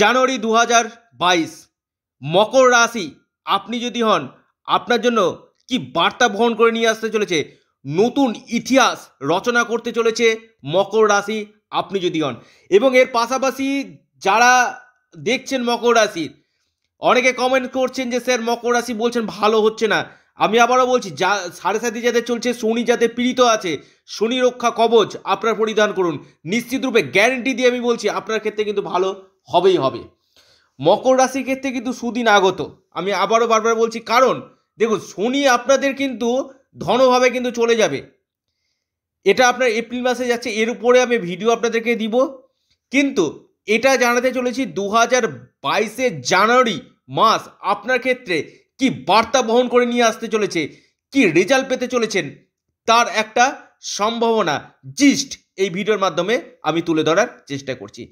জানুয়ারি দু মকর রাশি আপনি যদি হন আপনার জন্য কি বার্তা বহন করে নিয়ে আসতে চলেছে নতুন ইতিহাস রচনা করতে চলেছে মকর রাশি আপনি যদি হন এবং এর পাশাপাশি যারা দেখছেন মকর রাশির অনেকে কমেন্ট করছেন যে স্যার মকর রাশি বলছেন ভালো হচ্ছে না আমি আবারও বলছি যা সাড়ে সাথে যাতে চলছে শনি যাতে পীড়িত আছে শনি রক্ষা কবচ আপনার পরিধান করুন নিশ্চিতরূপে গ্যারেন্টি দিয়ে আমি বলছি আপনার ক্ষেত্রে কিন্তু ভালো হবেই হবে মকর রাশির ক্ষেত্রে কিন্তু সুদিন আগত আমি আবারও বারবার বলছি কারণ দেখুন শনি আপনাদের কিন্তু ধনভাবে কিন্তু চলে যাবে এটা আপনার এপ্রিল মাসে যাচ্ছে এর উপরে আমি ভিডিও আপনাদেরকে দিব কিন্তু এটা জানাতে চলেছি দু হাজার বাইশের জানুয়ারি মাস আপনার ক্ষেত্রে কি বার্তা বহন করে নিয়ে আসতে চলেছে কি রেজাল্ট পেতে চলেছেন তার একটা সম্ভাবনা জিস্ট এই ভিডিওর মাধ্যমে আমি তুলে ধরার চেষ্টা করছি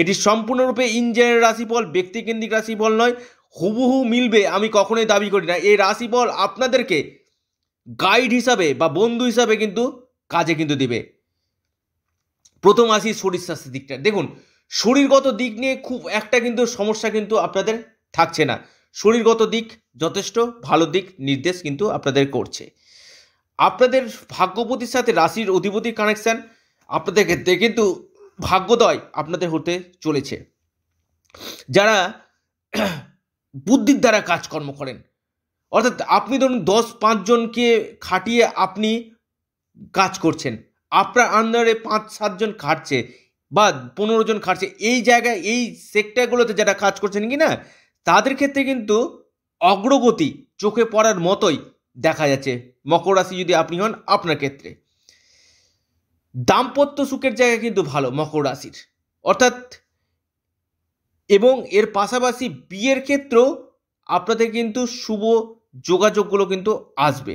এটি সম্পূর্ণরূপে ইঞ্জিনের রাশিফল ব্যক্তিকেন্দ্রিক রাশিফল নয় হুবহু মিলবে আমি কখনোই দাবি করি না এই রাশিফল আপনাদেরকে গাইড হিসাবে বা বন্ধু হিসাবে কিন্তু কাজে কিন্তু দিবে প্রথম আসি শরীর স্বাস্থ্যের দিকটা দেখুন শরীরগত দিক নিয়ে খুব একটা কিন্তু সমস্যা কিন্তু আপনাদের থাকছে না শরীরগত দিক যথেষ্ট ভালো দিক নির্দেশ কিন্তু আপনাদের করছে আপনাদের ভাগ্যপতির সাথে রাশির অধিপতির কানেকশান আপনাদের ক্ষেত্রে কিন্তু ভাগ্যোদয় আপনাদের হতে চলেছে যারা বুদ্ধির দ্বারা কাজকর্ম করেন অর্থাৎ আপনি ধরুন দশ পাঁচজনকে খাটিয়ে আপনি কাজ করছেন আপনার আন্ডারে পাঁচ সাতজন খাটছে বা পনেরো জন খাটছে এই জায়গায় এই সেক্টরগুলোতে যারা কাজ করছেন কি না তাদের ক্ষেত্রে কিন্তু অগ্রগতি চোখে পড়ার মতোই দেখা যাচ্ছে মকর রাশি যদি আপনি হন আপনার ক্ষেত্রে দাম্পত্য সুখের জায়গা কিন্তু ভালো মকর রাশির অর্থাৎ এবং এর পাশাপাশি বিয়ের ক্ষেত্রেও আপনাদের কিন্তু শুভ যোগাযোগগুলো কিন্তু আসবে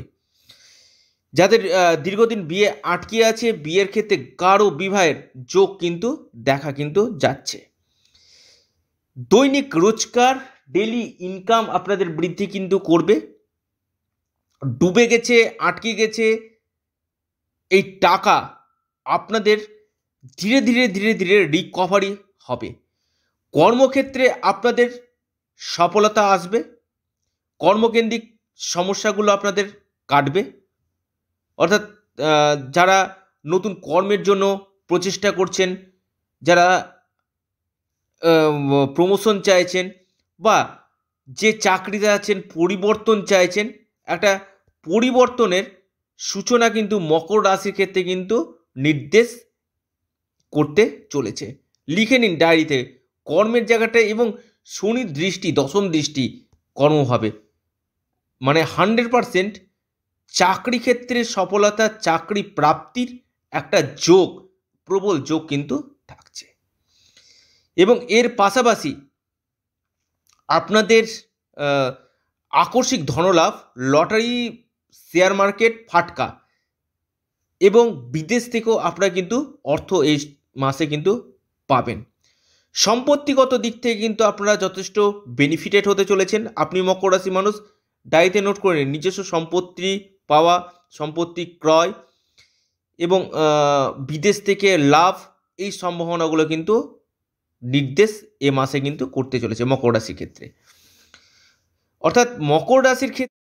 যাদের দীর্ঘদিন বিয়ে আটকে আছে বিয়ের ক্ষেত্রে গাঢ় বিবাহের যোগ কিন্তু দেখা কিন্তু যাচ্ছে দৈনিক রোজগার ডেলি ইনকাম আপনাদের বৃদ্ধি কিন্তু করবে ডুবে গেছে আটকে গেছে এই টাকা আপনাদের ধীরে ধীরে ধীরে ধীরে রিকভারি হবে কর্মক্ষেত্রে আপনাদের সফলতা আসবে কর্মকেন্দ্রিক সমস্যাগুলো আপনাদের কাটবে অর্থাৎ যারা নতুন কর্মের জন্য প্রচেষ্টা করছেন যারা প্রমোশন চাইছেন বা যে চাকরিতে আছেন পরিবর্তন চাইছেন একটা পরিবর্তনের সূচনা কিন্তু মকর রাশির ক্ষেত্রে কিন্তু নির্দেশ করতে চলেছে লিখে নিন ডায়েরিতে কর্মের জায়গাটায় এবং শনির দৃষ্টি দশম দৃষ্টি কর্ম হবে মানে হান্ড্রেড পারসেন্ট চাকরি ক্ষেত্রে সফলতা চাকরি প্রাপ্তির একটা যোগ প্রবল যোগ কিন্তু থাকছে এবং এর পাশাপাশি আপনাদের আকস্মিক ধনলাভ লটারি শেয়ার মার্কেট ফাটকা এবং বিদেশ থেকেও আপনারা কিন্তু অর্থ এই মাসে কিন্তু পাবেন সম্পত্তিগত দিক থেকে কিন্তু আপনারা যথেষ্ট বেনিফিটেড হতে চলেছেন আপনি মকর রাশি মানুষ ডায়েতে নোট করে নিন নিজস্ব সম্পত্তি পাওয়া সম্পত্তি ক্রয় এবং বিদেশ থেকে লাভ এই সম্ভাবনাগুলো কিন্তু নির্দেশ এ মাসে কিন্তু করতে চলেছে মকর রাশির ক্ষেত্রে অর্থাৎ মকর রাশির ক্ষেত্রে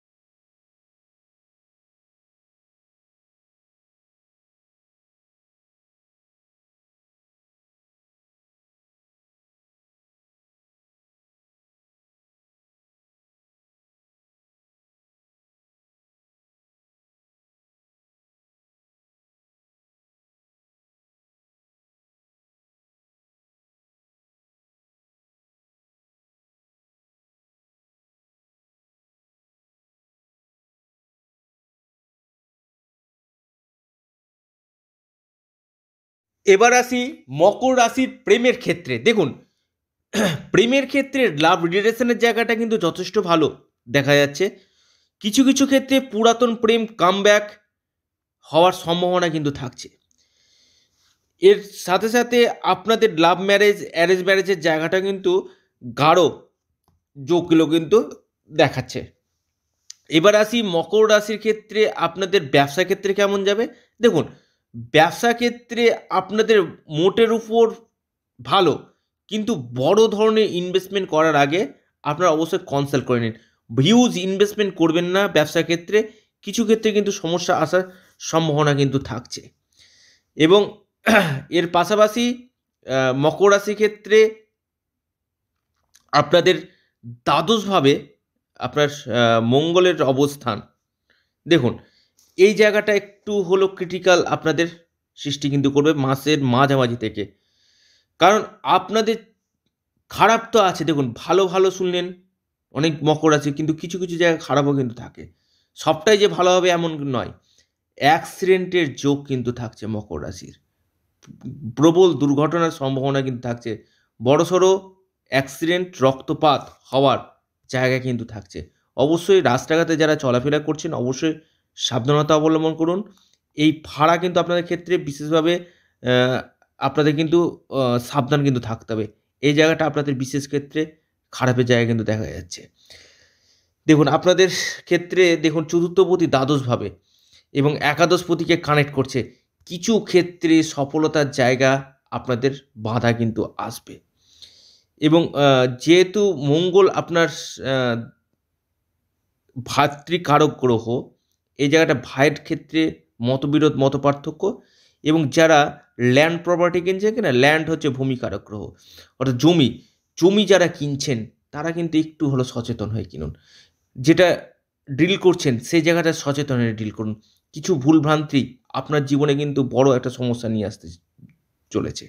এবার আসি মকর রাশির প্রেমের ক্ষেত্রে দেখুন প্রেমের ক্ষেত্রে লাভ রিলেশনের জায়গাটা কিন্তু যথেষ্ট ভালো দেখা যাচ্ছে কিছু কিছু ক্ষেত্রে পুরাতন প্রেম কামব্যাক হওয়ার সম্ভাবনা কিন্তু থাকছে এর সাথে সাথে আপনাদের লাভ ম্যারেজ অ্যারেঞ্জ ম্যারেজের জায়গাটা কিন্তু গাঢ় যোগগুলো কিন্তু দেখাচ্ছে এবার আসি মকর রাশির ক্ষেত্রে আপনাদের ব্যবসা ক্ষেত্রে কেমন যাবে দেখুন ব্যবসা ক্ষেত্রে আপনাদের মোটের উপর ভালো কিন্তু বড় ধরনের ইনভেস্টমেন্ট করার আগে আপনারা অবশ্যই কনসাল্ট করে নিন হিউজ ইনভেস্টমেন্ট করবেন না ব্যবসা ক্ষেত্রে কিছু ক্ষেত্রে কিন্তু সমস্যা আসার সম্ভাবনা কিন্তু থাকছে এবং এর পাশাপাশি মকর রাশি ক্ষেত্রে আপনাদের দ্বাদশভাবে আপনার মঙ্গলের অবস্থান দেখুন এই জায়গাটা একটু হলো ক্রিটিক্যাল আপনাদের সৃষ্টি কিন্তু করবে মাসের মাঝামাঝি থেকে কারণ আপনাদের খারাপ তো আছে দেখুন ভালো ভালো শুনলেন অনেক মকর আছে কিন্তু কিছু কিছু জায়গা খারাপও কিন্তু থাকে সবটাই যে ভালো হবে এমন নয় অ্যাক্সিডেন্টের যোগ কিন্তু থাকছে মকর রাশির প্রবল দুর্ঘটনার সম্ভাবনা কিন্তু থাকছে বড়সড় অ্যাক্সিডেন্ট রক্তপাত হওয়ার জায়গা কিন্তু থাকছে অবশ্যই রাস্তাঘাটে যারা চলাফেরা করছেন অবশ্যই সাবধানতা অবলম্বন করুন এই ভাড়া কিন্তু আপনাদের ক্ষেত্রে বিশেষভাবে আপনাদের কিন্তু সাবধান কিন্তু থাকতে হবে এই জায়গাটা আপনাদের বিশেষ ক্ষেত্রে খারাপের জায়গা কিন্তু দেখা যাচ্ছে দেখুন আপনাদের ক্ষেত্রে দেখুন চতুর্থপতি দ্বাদশভাবে এবং একাদশপতিকে কানেক্ট করছে কিছু ক্ষেত্রে সফলতার জায়গা আপনাদের বাধা কিন্তু আসবে এবং যেহেতু মঙ্গল আপনার ভাতৃকারক গ্রহ এই জায়গাটা ভাইয়ের ক্ষেত্রে মতবিরোধ মত পার্থক্য এবং যারা ল্যান্ড প্রপার্টি কিনছে কিনা ল্যান্ড হচ্ছে ভূমিকারক গ্রহ অর্থাৎ জমি জমি যারা কিনছেন তারা কিন্তু একটু হলো সচেতন হয়ে কিনুন যেটা ড্রিল করছেন সেই জায়গাটা সচেতন হয়ে ড্রিল করুন কিছু ভুলভ্রান্তি আপনার জীবনে কিন্তু বড় একটা সমস্যা নিয়ে আসতে চলেছে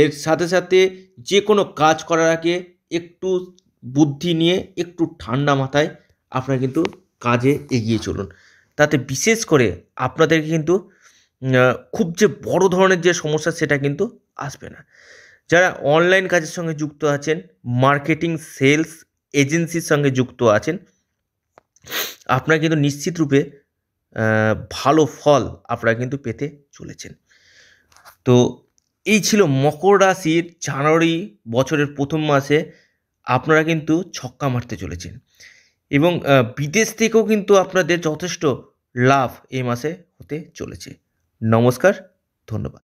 এর সাথে সাথে যে কোনো কাজ করার আগে একটু বুদ্ধি নিয়ে একটু ঠান্ডা মাথায় আপনারা কিন্তু কাজে এগিয়ে চলুন তাতে বিশেষ করে আপনাদেরকে কিন্তু খুব যে বড় ধরনের যে সমস্যা সেটা কিন্তু আসবে না যারা অনলাইন কাজের সঙ্গে যুক্ত আছেন মার্কেটিং সেলস এজেন্সির সঙ্গে যুক্ত আছেন আপনারা কিন্তু নিশ্চিত রূপে ভালো ফল আপনারা কিন্তু পেতে চলেছেন তো এই ছিল মকর রাশির জানুয়ারি বছরের প্রথম মাসে আপনারা কিন্তু ছক্কা মারতে চলেছেন এবং বিদেশ থেকেও কিন্তু আপনাদের যথেষ্ট লাভ এ মাসে হতে চলেছে নমস্কার ধন্যবাদ